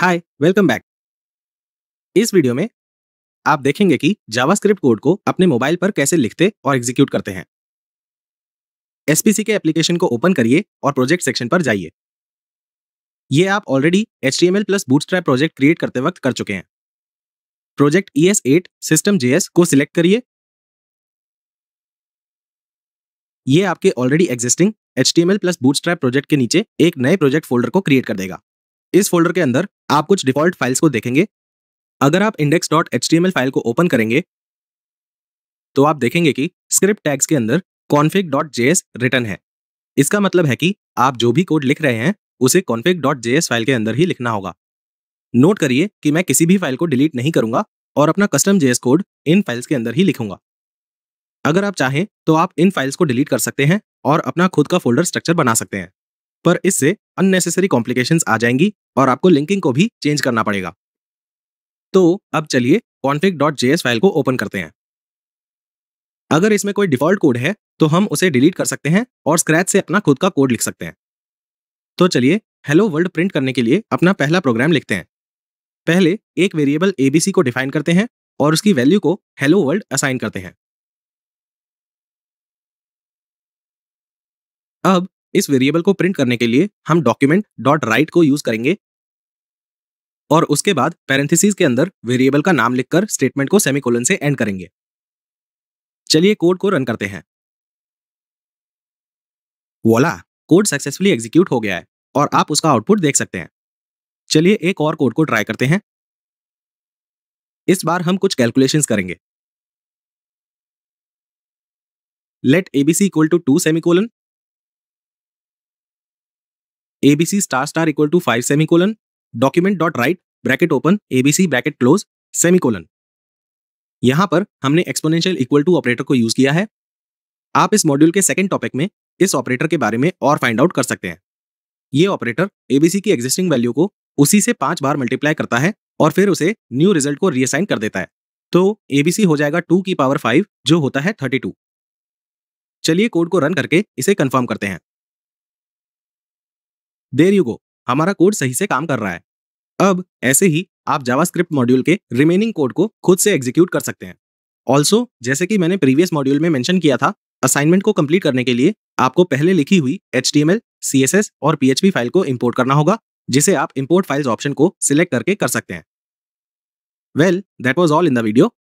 हाय welcome back इस video में आप देखेंगे कि जावास्क्रिप्ट कोड को अपने मोबाइल पर कैसे लिखते और एग्जीक्यूट करते हैं एसपीसी के एप्लीकेशन को ओपन करिए और प्रोजेक्ट सेक्शन पर जाइए ये आप already H T M L plus bootstrap project create करते वक्त कर चुके हैं project E S eight system S को सिलेक्ट करिए ये आपके already existing H T M L plus stripe project के नीचे एक नए प्रोजेक्ट फोल्डर को क्रिएट कर देगा इस फोल्डर के अंदर आप कुछ डिफॉल्ट फाइल्स को देखेंगे अगर आप इंडेक्स डॉट एच फाइल को ओपन करेंगे तो आप देखेंगे कि स्क्रिप्ट टैग्स के अंदर कॉन्फिक डॉट एस रिटर्न है इसका मतलब है कि आप जो भी कोड लिख रहे हैं उसे कॉन्फिक डॉट एस फाइल के अंदर ही लिखना होगा नोट करिए कि मैं किसी भी फाइल को डिलीट नहीं करूंगा और अपना कस्टम जेएस कोड इन फाइल्स के अंदर ही लिखूंगा अगर आप चाहें तो आप इन फाइल्स को डिलीट कर सकते हैं और अपना खुद का फोल्डर स्ट्रक्चर बना सकते हैं पर इससे अननेसेसरी कॉम्प्लिकेशन आ जाएंगी और आपको लिंकिंग को भी चेंज करना पड़ेगा तो अब चलिए डॉट फाइल को ओपन करते हैं अगर इसमें कोई डिफॉल्ट कोड है तो हम उसे डिलीट कर सकते हैं और स्क्रैच से अपना खुद का कोड लिख सकते हैं तो चलिए हेलो वर्ल्ड प्रिंट करने के लिए अपना पहला प्रोग्राम लिखते हैं पहले एक वेरिएबल ए को डिफाइन करते हैं और उसकी वैल्यू को हेलो वर्ल्ड असाइन करते हैं अब इस वेरिएबल को प्रिंट करने के लिए हम डॉक्यूमेंट डॉट राइट को यूज करेंगे और उसके बाद पैरेंथिस के अंदर वेरिएबल का नाम लिखकर स्टेटमेंट को सेमिकोलन से एंड करेंगे चलिए कोड को रन करते हैं वोला कोड सक्सेसफुली एग्जीक्यूट हो गया है और आप उसका आउटपुट देख सकते हैं चलिए एक और कोड को ट्राई करते हैं इस बार हम कुछ कैलकुलेशंस करेंगे let ABC equal to two semicolon abc star star equal to 5 semicolon document dot write bracket open ABC bracket close semicolon यहां पर हमने एक्सपोनेंशियल इक्वल टू ऑपरेटर को यूज किया है आप इस मॉड्यूल के सेकंड टॉपिक में इस ऑपरेटर के बारे में और फाइंड आउट कर सकते हैं ये ऑपरेटर एबीसी की एग्जिस्टिंग वैल्यू को उसी से पांच बार मल्टीप्लाई करता है और फिर उसे न्यू रिजल्ट को रीअसाइन कर देता है तो एबीसी हो जाएगा टू की पावर फाइव जो होता है थर्टी टू चलिए कोड को रन करके इसे कन्फर्म करते हैं देर यू गो हमारा कोड सही से काम कर रहा है अब ऐसे ही आप जावास्क्रिप्ट मॉड्यूल के रिमेनिंग कोड को खुद से एग्जीक्यूट कर सकते हैं ऑल्सो जैसे कि मैंने प्रीवियस मॉड्यूल में मैंशन किया था असाइनमेंट को कंप्लीट करने के लिए आपको पहले लिखी हुई एच एस और पी फाइल को इम्पोर्ट करना होगा जिसे आप इम्पोर्ट फाइल्स ऑप्शन को सिलेक्ट करके कर सकते हैं well that was all in the video